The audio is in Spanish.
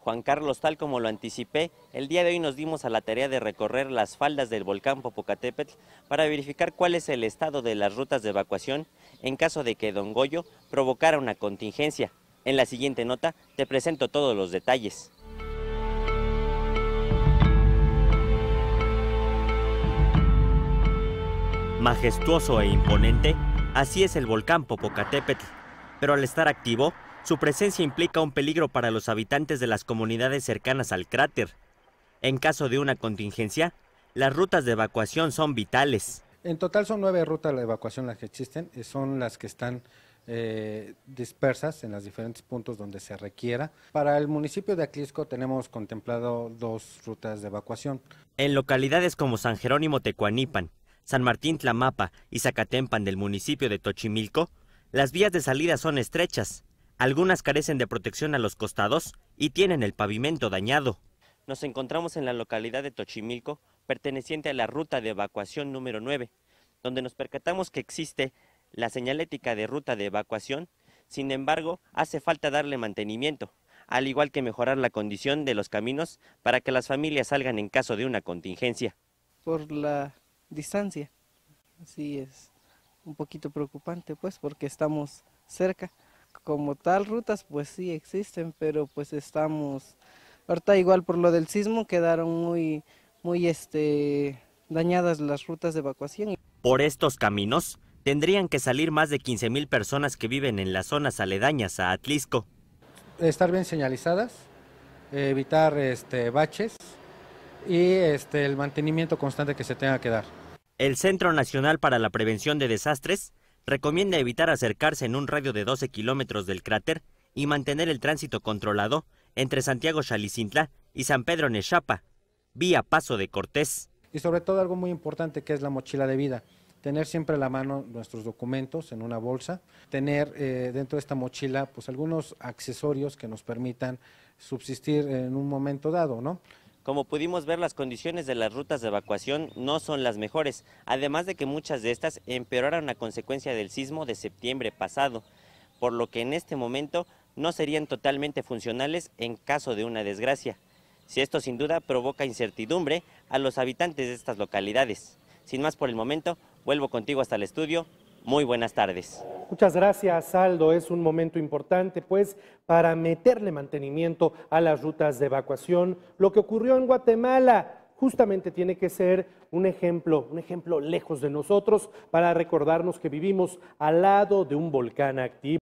Juan Carlos, tal como lo anticipé, el día de hoy nos dimos a la tarea de recorrer las faldas del volcán Popocatépetl para verificar cuál es el estado de las rutas de evacuación en caso de que Don Goyo provocara una contingencia. En la siguiente nota te presento todos los detalles. Majestuoso e imponente, así es el volcán Popocatépetl, pero al estar activo su presencia implica un peligro para los habitantes de las comunidades cercanas al cráter. En caso de una contingencia, las rutas de evacuación son vitales. En total son nueve rutas de evacuación las que existen, eh, son las que están eh, dispersas en los diferentes puntos donde se requiera. Para el municipio de Aclisco tenemos contemplado dos rutas de evacuación. En localidades como San Jerónimo Tecuanipan, San Martín Tlamapa y Zacatempan del municipio de Tochimilco, las vías de salida son estrechas. Algunas carecen de protección a los costados y tienen el pavimento dañado. Nos encontramos en la localidad de Tochimilco, perteneciente a la ruta de evacuación número 9, donde nos percatamos que existe la señalética de ruta de evacuación, sin embargo, hace falta darle mantenimiento, al igual que mejorar la condición de los caminos para que las familias salgan en caso de una contingencia. Por la distancia, sí es un poquito preocupante, pues, porque estamos cerca como tal rutas pues sí existen, pero pues estamos ahorita igual por lo del sismo quedaron muy muy este dañadas las rutas de evacuación. Por estos caminos tendrían que salir más de 15.000 personas que viven en las zonas aledañas a Atlisco. Estar bien señalizadas, evitar este baches y este el mantenimiento constante que se tenga que dar. El Centro Nacional para la Prevención de Desastres recomienda evitar acercarse en un radio de 12 kilómetros del cráter y mantener el tránsito controlado entre Santiago Chalicintla y San Pedro Nechapa, vía Paso de Cortés. Y sobre todo algo muy importante que es la mochila de vida. Tener siempre a la mano nuestros documentos en una bolsa, tener eh, dentro de esta mochila pues, algunos accesorios que nos permitan subsistir en un momento dado, ¿no? Como pudimos ver, las condiciones de las rutas de evacuación no son las mejores, además de que muchas de estas empeoraron a consecuencia del sismo de septiembre pasado, por lo que en este momento no serían totalmente funcionales en caso de una desgracia. Si esto sin duda provoca incertidumbre a los habitantes de estas localidades. Sin más por el momento, vuelvo contigo hasta el estudio. Muy buenas tardes. Muchas gracias, Aldo. Es un momento importante, pues, para meterle mantenimiento a las rutas de evacuación. Lo que ocurrió en Guatemala justamente tiene que ser un ejemplo, un ejemplo lejos de nosotros para recordarnos que vivimos al lado de un volcán activo.